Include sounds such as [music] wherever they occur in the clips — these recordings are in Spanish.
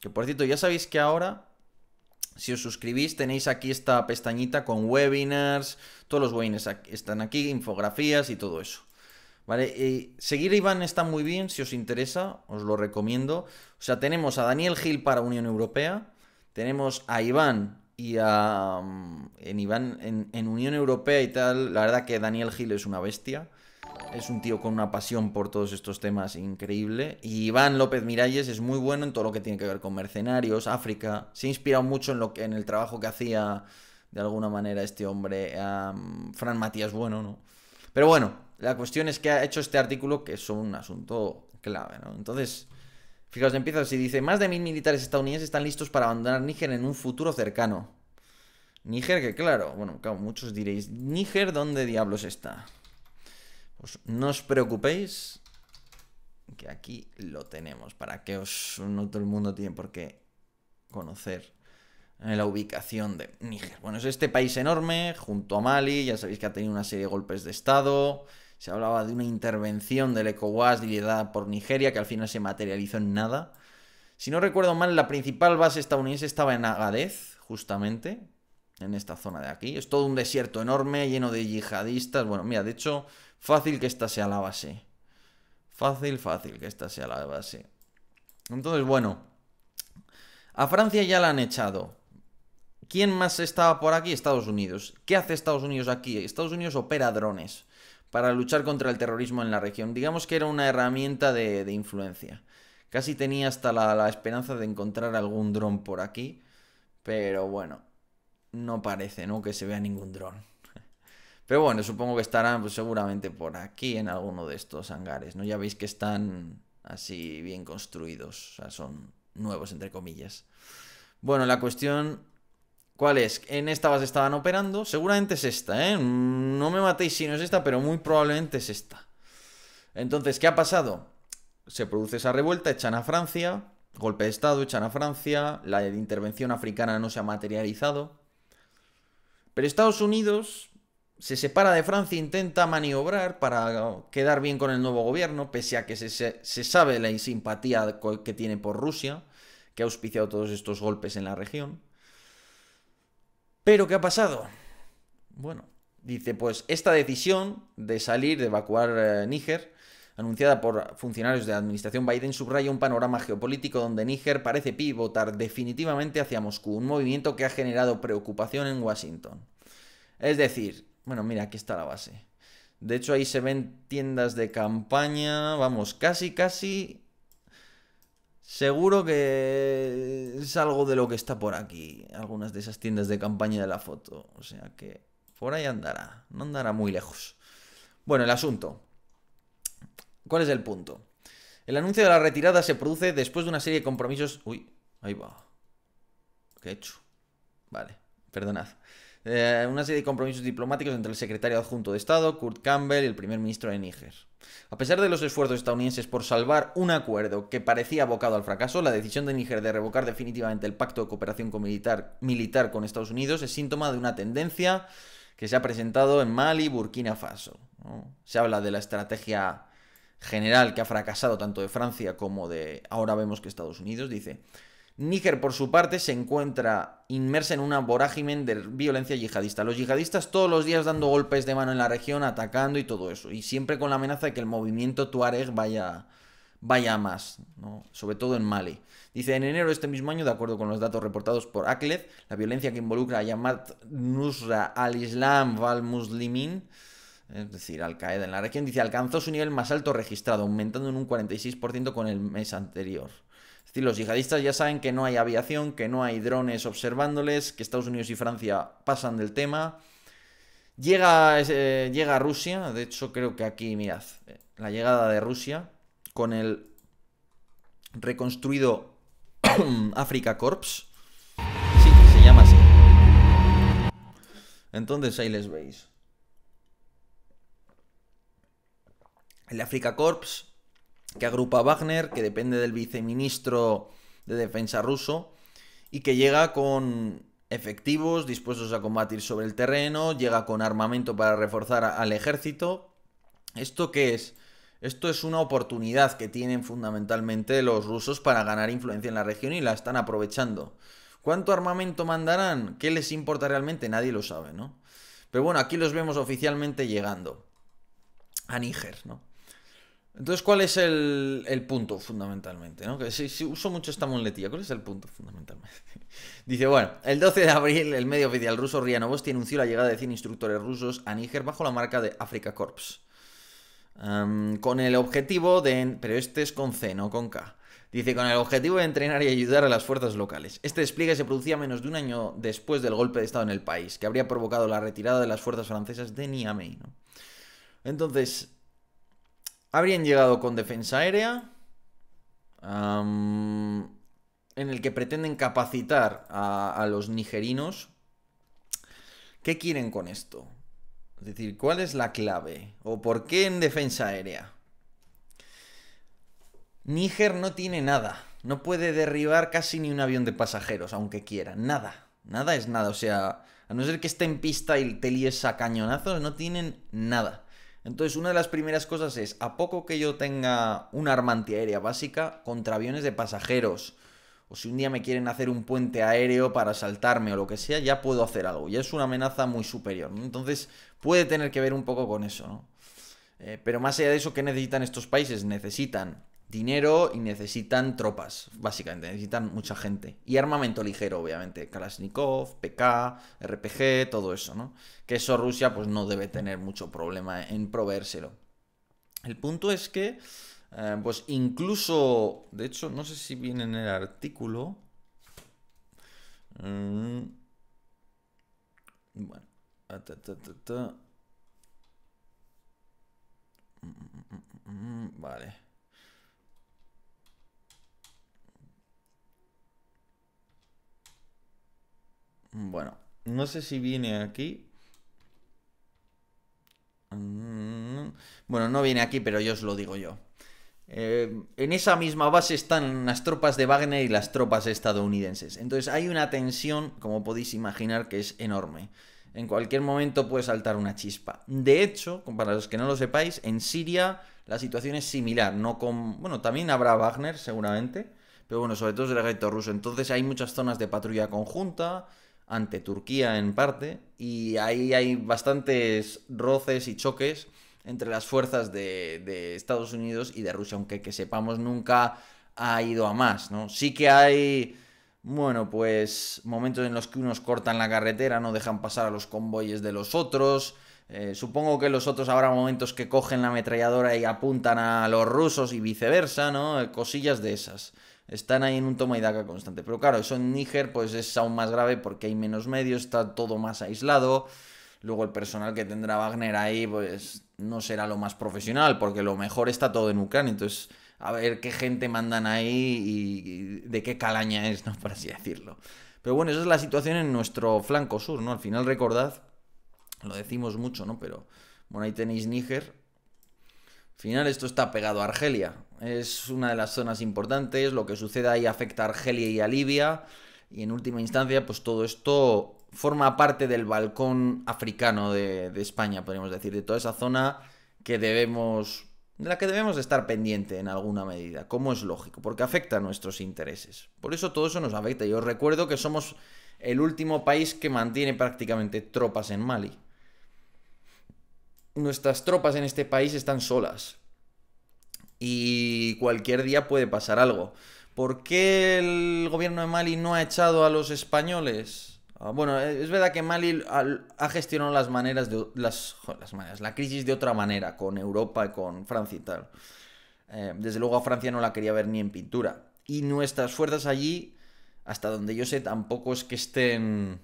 Que por cierto, ya sabéis que ahora, si os suscribís, tenéis aquí esta pestañita con webinars, todos los webinars están aquí, infografías y todo eso. ¿Vale? Y seguir Iván está muy bien, si os interesa, os lo recomiendo. O sea, tenemos a Daniel Gil para Unión Europea, tenemos a Iván y a, mm, en, Iván, en, en Unión Europea y tal, la verdad que Daniel Gil es una bestia es un tío con una pasión por todos estos temas increíble. Y Iván López Miralles es muy bueno en todo lo que tiene que ver con mercenarios, África. Se ha inspirado mucho en, lo en el trabajo que hacía, de alguna manera, este hombre, Fran Matías Bueno, ¿no? Pero bueno, la cuestión es que ha hecho este artículo que es un asunto clave, ¿no? Entonces, fijaos, empieza así, dice, más de mil militares estadounidenses están listos para abandonar Níger en un futuro cercano. Níger, que claro, bueno, claro, muchos diréis, Níger, ¿dónde diablos está? no os preocupéis, que aquí lo tenemos, para que os no todo el mundo tiene por qué conocer eh, la ubicación de Níger. Bueno, es este país enorme, junto a Mali, ya sabéis que ha tenido una serie de golpes de Estado, se hablaba de una intervención del ECOWAS liderada por Nigeria, que al final se materializó en nada. Si no recuerdo mal, la principal base estadounidense estaba en Agadez, justamente, en esta zona de aquí. Es todo un desierto enorme, lleno de yihadistas. Bueno, mira, de hecho, fácil que esta sea la base. Fácil, fácil que esta sea la base. Entonces, bueno, a Francia ya la han echado. ¿Quién más estaba por aquí? Estados Unidos. ¿Qué hace Estados Unidos aquí? Estados Unidos opera drones para luchar contra el terrorismo en la región. Digamos que era una herramienta de, influencia. Casi tenía hasta la esperanza de encontrar algún dron por aquí. Pero bueno, no parece, ¿no? Que se vea ningún dron. [laughs] Pero bueno, supongo que estarán pues, seguramente por aquí en alguno de estos hangares, ¿no? Ya veis que están así bien construidos, o sea, son nuevos, entre comillas. Bueno, la cuestión, ¿cuál es? En esta base estaban operando, seguramente es esta, ¿eh? No me matéis si no es esta, pero muy probablemente es esta. Entonces, ¿qué ha pasado? Se produce esa revuelta, echan a Francia, golpe de Estado, echan a Francia, la intervención africana no se ha materializado, pero Estados Unidos se separa de Francia e intenta maniobrar para quedar bien con el nuevo gobierno, pese a que se, sabe la simpatía que tiene por Rusia, que ha auspiciado todos estos golpes en la región. Pero, ¿qué ha pasado? Bueno, dice, pues esta decisión de salir, de evacuar eh, Níger, anunciada por funcionarios de la administración Biden, subraya un panorama geopolítico donde Níger parece pivotar definitivamente hacia Moscú, un movimiento que ha generado preocupación en Washington. Es decir, bueno, mira, aquí está la base. De hecho, ahí se ven tiendas de campaña, vamos, casi, casi... Seguro que es algo de lo que está por aquí, algunas de esas tiendas de campaña de la foto. O sea que por ahí andará, no andará muy lejos. Bueno, el asunto. ¿Cuál es el punto? El anuncio de la retirada se produce después de una serie de compromisos. Uy, ahí va. ¿Qué he hecho? Vale, perdonad. Eh, una serie de compromisos diplomáticos entre el secretario adjunto de Estado, Kurt Campbell, y el primer ministro de Níger. A pesar de los esfuerzos estadounidenses por salvar un acuerdo que parecía abocado al fracaso, la decisión de Níger de revocar definitivamente el pacto de cooperación con militar, con Estados Unidos es síntoma de una tendencia que se ha presentado en Mali Burkina Faso. Se habla de la estrategia general que ha fracasado tanto de Francia como de ahora vemos que Estados Unidos, dice, Níger por su parte se encuentra inmersa en una vorágimen de violencia yihadista. Los yihadistas todos los días dando golpes de mano en la región, atacando y todo eso, y siempre con la amenaza de que el movimiento Tuareg vaya vaya a más, sobre todo en Mali. Dice, en enero de este mismo año, de acuerdo con los datos reportados por Akled, la violencia que involucra a Yamat Nusra al-Islam wal-Muslimin, es decir, Al-Qaeda en la región, dice alcanzó su nivel más alto registrado, aumentando en un 46% con el mes anterior. Es decir, los yihadistas ya saben que no hay aviación, que no hay drones observándoles, que Estados Unidos y Francia pasan del tema. Llega, eh, llega Rusia, de hecho creo que aquí, mirad, eh, la llegada de Rusia con el reconstruido [coughs] Africa Corps. Sí, se llama así. Entonces ahí les veis. el Africa Corps, que agrupa a Wagner, que depende del viceministro de Defensa ruso, y que llega con efectivos dispuestos a combatir sobre el terreno, llega con armamento para reforzar al ejército. ¿Esto qué es? Esto es una oportunidad que tienen fundamentalmente los rusos para ganar influencia en la región y la están aprovechando. ¿Cuánto armamento mandarán? ¿Qué les importa realmente? Nadie lo sabe, ¿no? Pero bueno, aquí los vemos oficialmente llegando a Níger, ¿no? Entonces, ¿cuál es el, punto fundamentalmente? ¿no? Que si, uso mucho esta muletilla, ¿cuál es el punto fundamentalmente? [laughs] Dice, bueno, el 12 de abril el medio oficial ruso Novosti anunció la llegada de 100 instructores rusos a Níger bajo la marca de Africa Corps. con el objetivo de... Pero este es con C, no con K. Dice, con el objetivo de entrenar y ayudar a las fuerzas locales. Este despliegue se producía menos de un año después del golpe de Estado en el país, que habría provocado la retirada de las fuerzas francesas de Niamey. Entonces, Habrían llegado con defensa aérea, en el que pretenden capacitar a, los nigerinos. ¿Qué quieren con esto? Es decir, ¿cuál es la clave? ¿O por qué en defensa aérea? Níger no tiene nada. No puede derribar casi ni un avión de pasajeros, aunque quiera. Nada. Nada es nada. O sea, a no ser que esté en pista y te a cañonazos, no tienen nada. Entonces, una de las primeras cosas es, a poco que yo tenga una arma antiaérea básica contra aviones de pasajeros, o si un día me quieren hacer un puente aéreo para saltarme o lo que sea, ya puedo hacer algo. Ya es una amenaza muy superior. Entonces, puede tener que ver un poco con eso, eh, pero más allá de eso, ¿qué necesitan estos países? Necesitan dinero y necesitan tropas, básicamente, necesitan mucha gente. Y armamento ligero, obviamente, Kalashnikov, PK, RPG, todo eso, ¿no? Que eso Rusia pues no debe tener mucho problema en proveérselo. El punto es que, eh, pues incluso, de hecho, no sé si viene en el artículo... Bueno. vale. No sé si viene aquí. Mm, bueno, no viene aquí, pero yo os lo digo yo. Eh, en esa misma base están las tropas de Wagner y las tropas estadounidenses. Entonces hay una tensión, como podéis imaginar, que es enorme. En cualquier momento puede saltar una chispa. De hecho, para los que no lo sepáis, en Siria la situación es similar. No con. Bueno, también habrá Wagner, seguramente. Pero bueno, sobre todo es el ejército ruso. Entonces hay muchas zonas de patrulla conjunta ante Turquía en parte, y ahí hay bastantes roces y choques entre las fuerzas de, Estados Unidos y de Rusia, aunque que sepamos nunca ha ido a más, ¿no? Sí que hay, bueno, pues momentos en los que unos cortan la carretera, no dejan pasar a los convoyes de los otros, eh, supongo que los otros habrá momentos que cogen la ametralladora y apuntan a los rusos y viceversa, ¿no? Eh, cosillas de esas están ahí en un toma y daca constante. Pero claro, eso en Níger pues es aún más grave porque hay menos medios, está todo más aislado. Luego el personal que tendrá Wagner ahí pues no será lo más profesional porque lo mejor está todo en Ucrania. Entonces, a ver qué gente mandan ahí y, de qué calaña es, ¿no? [laughs] Por así decirlo. Pero bueno, esa es la situación en nuestro flanco sur, ¿no? Al final recordad, lo decimos mucho, ¿no? Pero bueno, ahí tenéis Níger, final esto está pegado a Argelia. Es una de las zonas importantes, lo que sucede ahí afecta a Argelia y a Libia. Y en última instancia, pues todo esto forma parte del balcón africano de, España, podríamos decir, de toda esa zona que debemos de la que debemos estar pendiente en alguna medida, como es lógico, porque afecta a nuestros intereses. Por eso todo eso nos afecta. y os recuerdo que somos el último país que mantiene prácticamente tropas en Mali nuestras tropas en este país están solas. Y cualquier día puede pasar algo. ¿Por qué el gobierno de Mali no ha echado a los españoles? Ah, bueno, eh, es verdad que Mali ha gestionado las maneras de la crisis de otra manera con Europa y con Francia y tal. Eh, desde luego a Francia no la quería ver ni en pintura. Y nuestras fuerzas allí, hasta donde yo sé, tampoco es que estén,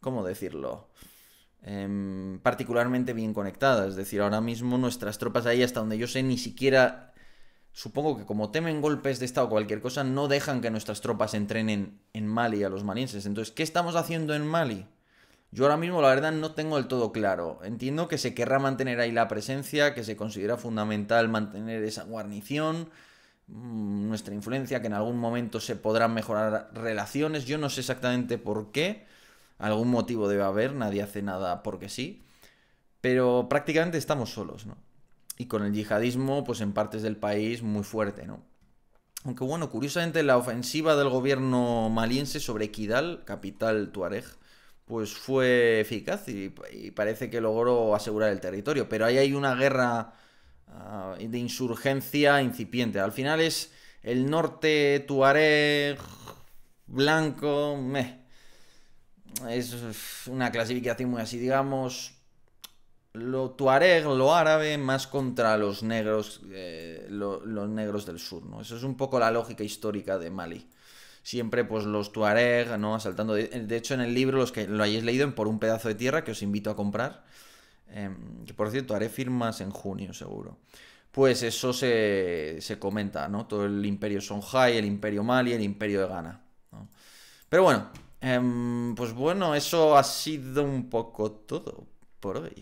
¿cómo decirlo? Em, particularmente bien conectada. Es decir, ahora mismo nuestras tropas ahí, hasta donde yo sé, ni siquiera... Supongo que como temen golpes de Estado o cualquier cosa, no dejan que nuestras tropas entrenen en Mali a los malienses Entonces, ¿qué estamos haciendo en Mali? Yo ahora mismo la verdad no tengo del todo claro. Entiendo que se querrá mantener ahí la presencia, que se considera fundamental mantener esa guarnición, mm, nuestra influencia, que en algún momento se podrán mejorar relaciones. Yo no sé exactamente por qué. Algún motivo debe haber, nadie hace nada porque sí, pero prácticamente estamos solos, ¿no? Y con el yihadismo, pues en partes del país muy fuerte, ¿no? Aunque bueno, curiosamente la ofensiva del gobierno maliense sobre Kidal, capital tuareg, pues fue eficaz y, parece que logró asegurar el territorio. Pero ahí hay una guerra ah, de insurgencia incipiente. Al final es el norte tuareg blanco, meh, es una clasificación muy así, digamos, lo tuareg, lo árabe, más contra los negros, eh, los negros del sur, ¿no? Eso es un poco la lógica histórica de Mali. Siempre, pues, los tuareg, ¿no? Asaltando... De, hecho, en el libro, los que lo hayáis leído, en Por un pedazo de tierra, que os invito a comprar, em, que, por cierto, haré firmas en junio, seguro. Pues eso se, comenta, ¿no? Todo el imperio Songhai, el imperio Mali, el imperio de Ghana, Pero bueno, Em, pues bueno, eso ha sido un poco todo por hoy.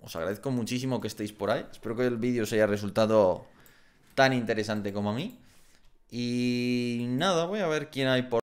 os agradezco muchísimo que estéis por ahí. Espero que el vídeo os haya resultado tan interesante como a mí. Y nada, voy a ver quién hay por